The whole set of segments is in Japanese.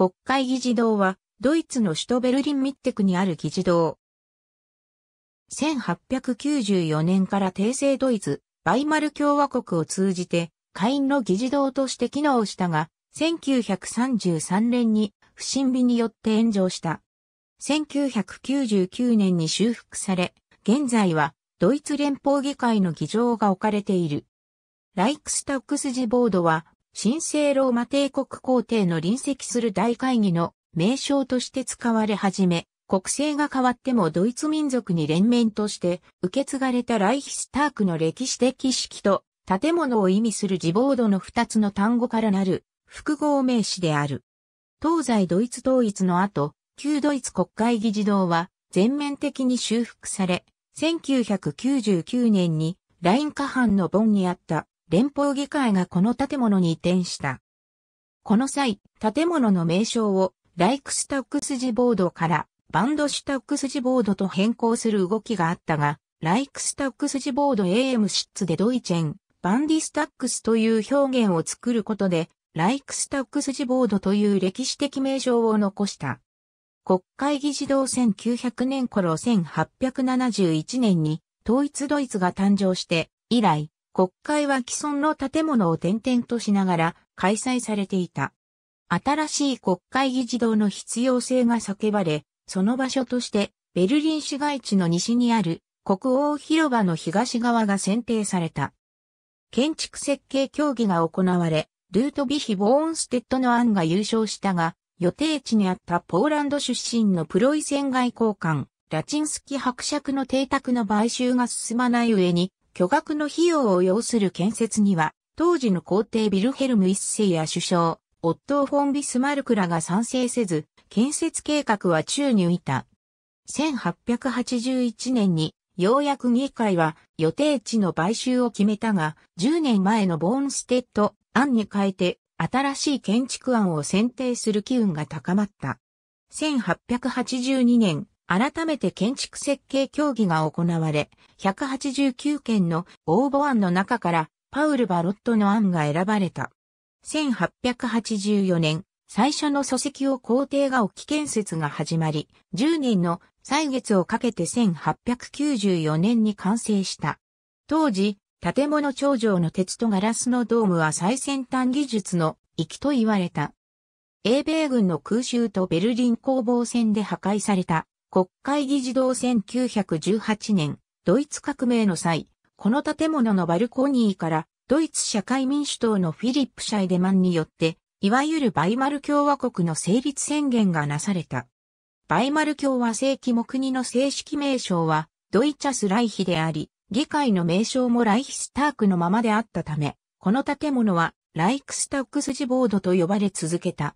国会議事堂は、ドイツの首都ベルリンミッテクにある議事堂。1894年から帝政ドイツ、バイマル共和国を通じて、会員の議事堂として機能したが、1933年に不審火によって炎上した。1999年に修復され、現在はドイツ連邦議会の議場が置かれている。ライクスタックスジボードは神聖ローマ帝国皇帝の隣席する大会議の名称として使われ始め、国政が変わってもドイツ民族に連綿として受け継がれたライヒスタークの歴史的式と建物を意味する自暴度の二つの単語からなる複合名詞である。東西ドイツ統一の後、旧ドイツ国会議事堂は全面的に修復され、1999年にライン下半のボンにあった連邦議会がこの建物に移転した。この際、建物の名称をライクスタックスジボードからバンドシュタックスジボードと変更する動きがあったが、ライクスタックスジボード a m シッツでドイチェン、バンディスタックスという表現を作ることで、ライクスタックスジボードという歴史的名称を残した。国会議事堂1900年頃1871年に統一ドイツが誕生して以来、国会は既存の建物を転々としながら開催されていた。新しい国会議事堂の必要性が叫ばれ、その場所としてベルリン市街地の西にある国王広場の東側が選定された。建築設計協議が行われ、ルートビヒ・ボーンステッドの案が優勝したが、予定地にあったポーランド出身のプロイセン外交官、ラチンスキ伯爵の邸宅の買収が進まない上に、巨額の費用を要する建設には、当時の皇帝ビルヘルム一世や首相、オットー・フォン・ビスマルクらが賛成せず、建設計画は宙に浮いた。1881年に、ようやく議会は予定地の買収を決めたが、10年前のボーンステッド案に変えて、新しい建築案を選定する機運が高まった。1882年、改めて建築設計協議が行われ、189件の応募案の中からパウル・バロットの案が選ばれた。1884年、最初の礎石を皇帝が置き建設が始まり、10年の歳月をかけて1894年に完成した。当時、建物頂上の鉄とガラスのドームは最先端技術の域と言われた。英米軍の空襲とベルリン攻防戦で破壊された国会議事堂1918年、ドイツ革命の際、この建物のバルコニーからドイツ社会民主党のフィリップ・シャイデマンによって、いわゆるバイマル共和国の成立宣言がなされた。バイマル共和制規も国の正式名称は、ドイチャス・ライヒであり、議会の名称もライヒスタークのままであったため、この建物は、ライクスタックスジボードと呼ばれ続けた。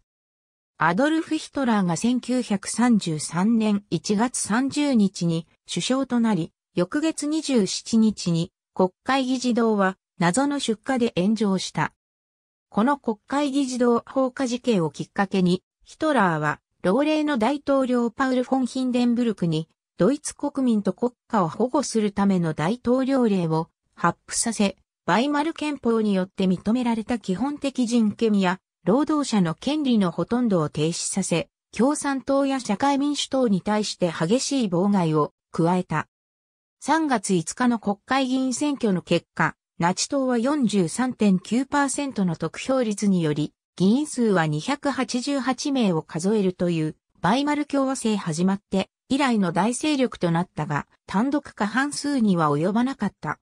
アドルフ・ヒトラーが1933年1月30日に首相となり、翌月27日に国会議事堂は謎の出火で炎上した。この国会議事堂放火事件をきっかけに、ヒトラーは老齢の大統領パウル・フォン・ヒンデンブルクに、ドイツ国民と国家を保護するための大統領令を発布させ、バイマル憲法によって認められた基本的人権や労働者の権利のほとんどを停止させ、共産党や社会民主党に対して激しい妨害を加えた。3月5日の国会議員選挙の結果、ナチ党は43.9%の得票率により、議員数は288名を数えるという、バイマル共和制始まって以来の大勢力となったが、単独過半数には及ばなかった。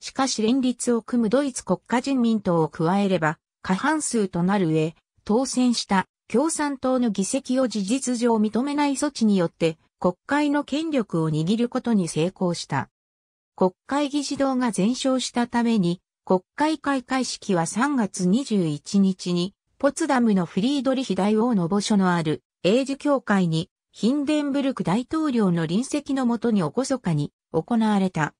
しかし連立を組むドイツ国家人民党を加えれば、過半数となる上、当選した共産党の議席を事実上認めない措置によって国会の権力を握ることに成功した。国会議事堂が全焼したために国会開会式は3月21日にポツダムのフリードリヒ大王の墓所のある英字協会にヒンデンブルク大統領の臨席のもとにおこそかに行われた。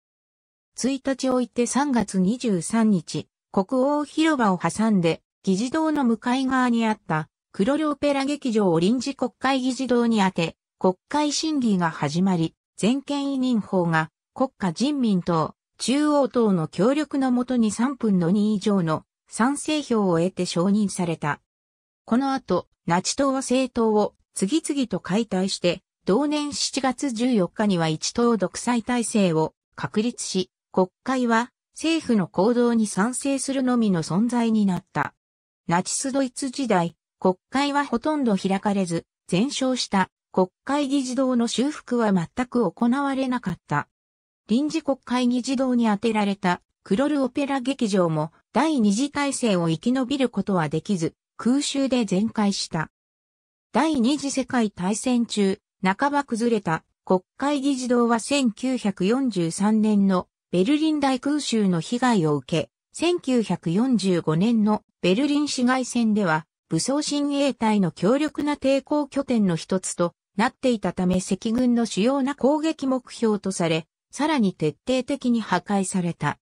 1日を置いて3月23日、国王広場を挟んで、議事堂の向かい側にあった、黒オペラ劇場を臨時国会議事堂にあて、国会審議が始まり、全権委任法が国家人民党、中央党の協力のもとに3分の2以上の賛成票を得て承認された。この後、ナチ党は政党を次々と解体して、同年7月14日には一党独裁体制を確立し、国会は政府の行動に賛成するのみの存在になった。ナチスドイツ時代、国会はほとんど開かれず、全焼した国会議事堂の修復は全く行われなかった。臨時国会議事堂に充てられたクロルオペラ劇場も第二次大戦を生き延びることはできず、空襲で全壊した。第二次世界大戦中、半ば崩れた国会議事堂は1943年のベルリン大空襲の被害を受け、1945年のベルリン市街戦では、武装親衛隊の強力な抵抗拠点の一つとなっていたため赤軍の主要な攻撃目標とされ、さらに徹底的に破壊された。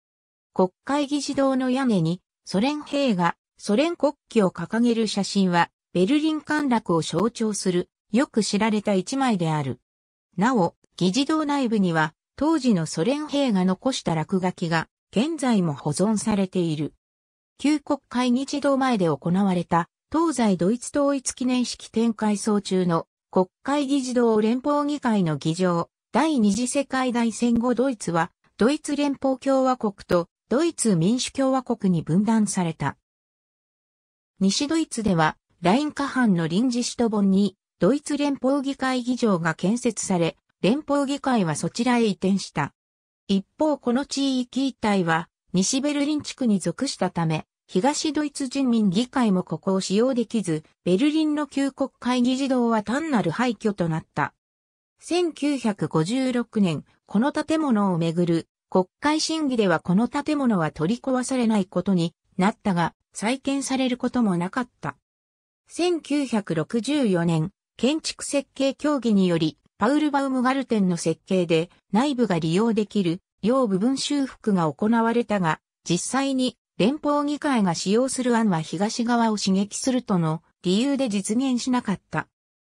国会議事堂の屋根にソ連兵がソ連国旗を掲げる写真はベルリン陥落を象徴するよく知られた一枚である。なお、議事堂内部には当時のソ連兵が残した落書きが現在も保存されている。旧国会議事堂前で行われた東西ドイツ統一記念式典改装中の国会議事堂連邦議会の議場第二次世界大戦後ドイツはドイツ連邦共和国とドイツ民主共和国に分断された。西ドイツではライン下半の臨時首都本にドイツ連邦議会議場が建設され、連邦議会はそちらへ移転した。一方この地域一帯は西ベルリン地区に属したため、東ドイツ人民議会もここを使用できず、ベルリンの旧国会議事堂は単なる廃墟となった。1956年、この建物をめぐる国会審議ではこの建物は取り壊されないことになったが、再建されることもなかった。1964年、建築設計協議により、パウルバウムガルテンの設計で内部が利用できる要部分修復が行われたが、実際に連邦議会が使用する案は東側を刺激するとの理由で実現しなかった。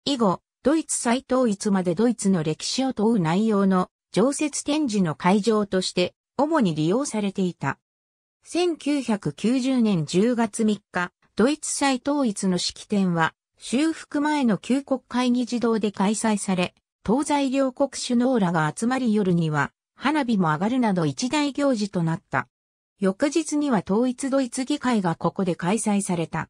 以後、ドイツ再統一までドイツの歴史を問う内容の常設展示の会場として主に利用されていた。1990年10月3日、ドイツ再統一の式典は修復前の旧国会議事堂で開催され、東西両国首脳らが集まり夜には花火も上がるなど一大行事となった。翌日には統一ドイツ議会がここで開催された。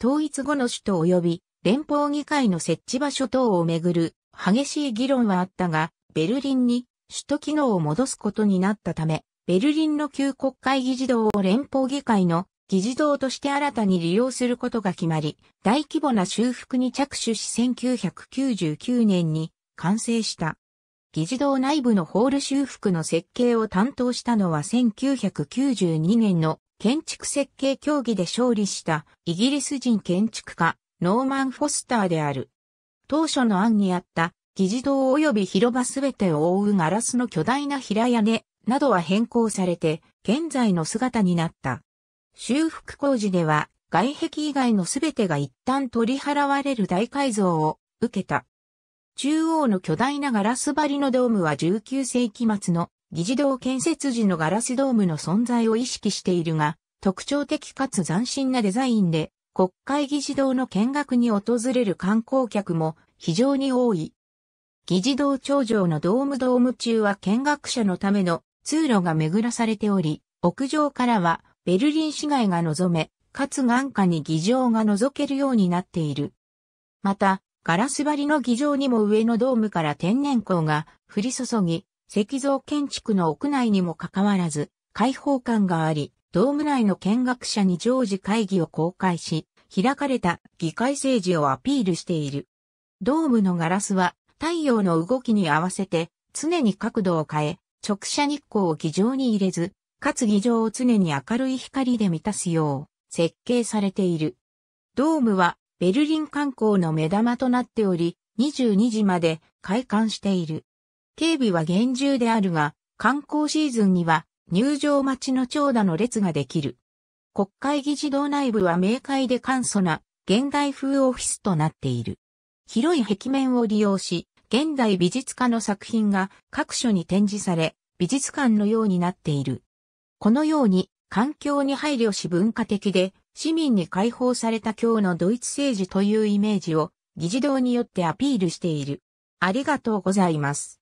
統一後の首都及び連邦議会の設置場所等をめぐる激しい議論はあったが、ベルリンに首都機能を戻すことになったため、ベルリンの旧国会議事堂を連邦議会の議事堂として新たに利用することが決まり、大規模な修復に着手し1999年に完成した。議事堂内部のホール修復の設計を担当したのは1992年の建築設計協議で勝利したイギリス人建築家ノーマン・フォスターである。当初の案にあった議事堂及び広場すべてを覆うガラスの巨大な平屋根などは変更されて現在の姿になった。修復工事では外壁以外のすべてが一旦取り払われる大改造を受けた。中央の巨大なガラス張りのドームは19世紀末の議事堂建設時のガラスドームの存在を意識しているが、特徴的かつ斬新なデザインで国会議事堂の見学に訪れる観光客も非常に多い。議事堂頂上のドームドーム中は見学者のための通路が巡らされており、屋上からはベルリン市街が望め、かつ眼下に議場が覗けるようになっている。また、ガラス張りの議場にも上のドームから天然光が降り注ぎ、石像建築の屋内にもかかわらず、開放感があり、ドーム内の見学者に常時会議を公開し、開かれた議会政治をアピールしている。ドームのガラスは太陽の動きに合わせて常に角度を変え、直射日光を議場に入れず、かつ議場を常に明るい光で満たすよう設計されている。ドームはベルリン観光の目玉となっており、22時まで開館している。警備は厳重であるが、観光シーズンには入場待ちの長蛇の列ができる。国会議事堂内部は明快で簡素な現代風オフィスとなっている。広い壁面を利用し、現代美術家の作品が各所に展示され、美術館のようになっている。このように環境に配慮し文化的で市民に解放された今日のドイツ政治というイメージを議事堂によってアピールしている。ありがとうございます。